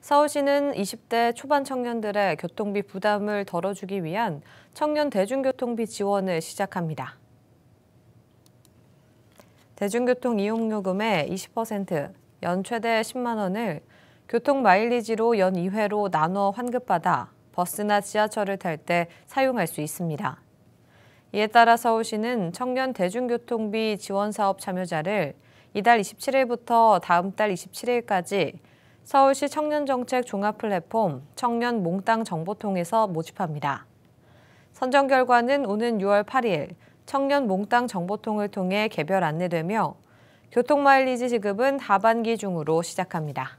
서울시는 20대 초반 청년들의 교통비 부담을 덜어주기 위한 청년 대중교통비 지원을 시작합니다. 대중교통 이용요금의 20%, 연 최대 10만 원을 교통 마일리지로 연 2회로 나눠 환급받아 버스나 지하철을 탈 때 사용할 수 있습니다. 이에 따라 서울시는 청년 대중교통비 지원 사업 참여자를 이달 27일부터 다음 달 27일까지 서울시 청년정책 종합플랫폼 청년 몽땅 정보통에서 모집합니다. 선정 결과는 오는 6월 8일 청년 몽땅 정보통을 통해 개별 안내되며 교통마일리지 지급은 하반기 중으로 시작합니다.